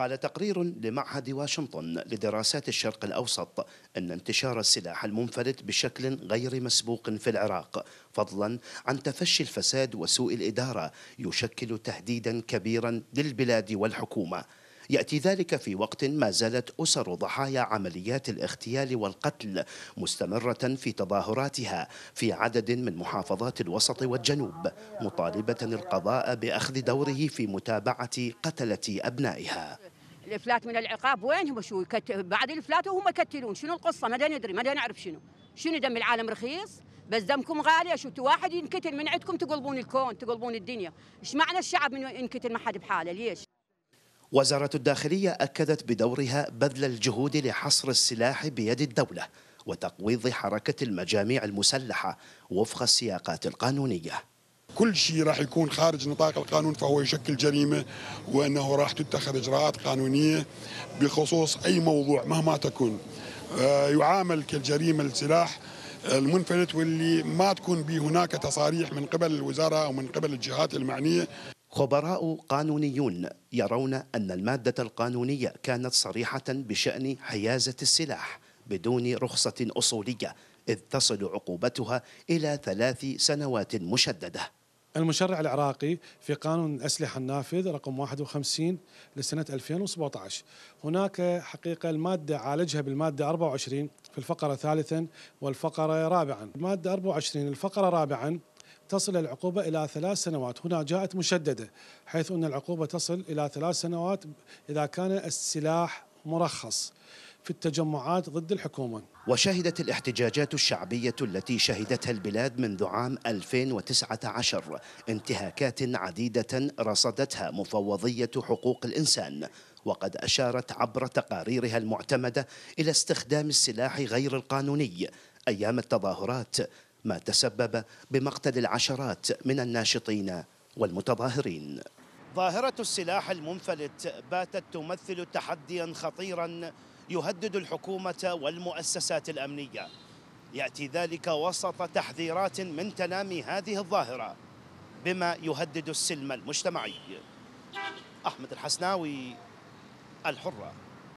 قال تقرير لمعهد واشنطن لدراسات الشرق الأوسط أن انتشار السلاح المنفلت بشكل غير مسبوق في العراق فضلا عن تفشي الفساد وسوء الإدارة يشكل تهديدا كبيرا للبلاد والحكومة يأتي ذلك في وقت ما زالت أسر ضحايا عمليات الاغتيال والقتل مستمرة في تظاهراتها في عدد من محافظات الوسط والجنوب مطالبة القضاء بأخذ دوره في متابعة قتلة أبنائها الافلات من العقاب وين هم شو كت... بعد الافلات وهم يكتلون شنو القصه ما ندري ما نعرف شنو شنو دم العالم رخيص بس دمكم غالي شو واحد ينقتل من عندكم تقلبون الكون تقلبون الدنيا ايش معنى الشعب من ينقتل ما حد بحاله ليش وزارة الداخلية أكدت بدورها بذل الجهود لحصر السلاح بيد الدولة وتقويض حركة المجاميع المسلحة وفق السياقات القانونية كل شيء راح يكون خارج نطاق القانون فهو يشكل جريمه وانه راح تتخذ اجراءات قانونيه بخصوص اي موضوع مهما تكون آه، يعامل كالجريمه السلاح المنفلت واللي ما تكون به هناك تصاريح من قبل الوزاره او من قبل الجهات المعنيه خبراء قانونيون يرون أن المادة القانونية كانت صريحة بشأن حيازة السلاح بدون رخصة أصولية إذ تصل عقوبتها إلى ثلاث سنوات مشددة المشرع العراقي في قانون الأسلحة النافذ رقم 51 لسنة 2017 هناك حقيقة المادة عالجها بالمادة 24 في الفقرة ثالثا والفقرة رابعا المادة 24 الفقرة رابعا تصل العقوبة إلى ثلاث سنوات هنا جاءت مشددة حيث أن العقوبة تصل إلى ثلاث سنوات إذا كان السلاح مرخص في التجمعات ضد الحكومة وشهدت الاحتجاجات الشعبية التي شهدتها البلاد منذ عام 2019 انتهاكات عديدة رصدتها مفوضية حقوق الإنسان وقد أشارت عبر تقاريرها المعتمدة إلى استخدام السلاح غير القانوني أيام التظاهرات ما تسبب بمقتل العشرات من الناشطين والمتظاهرين ظاهرة السلاح المنفلت باتت تمثل تحديا خطيرا يهدد الحكومة والمؤسسات الأمنية يأتي ذلك وسط تحذيرات من تنامي هذه الظاهرة بما يهدد السلم المجتمعي أحمد الحسناوي الحرة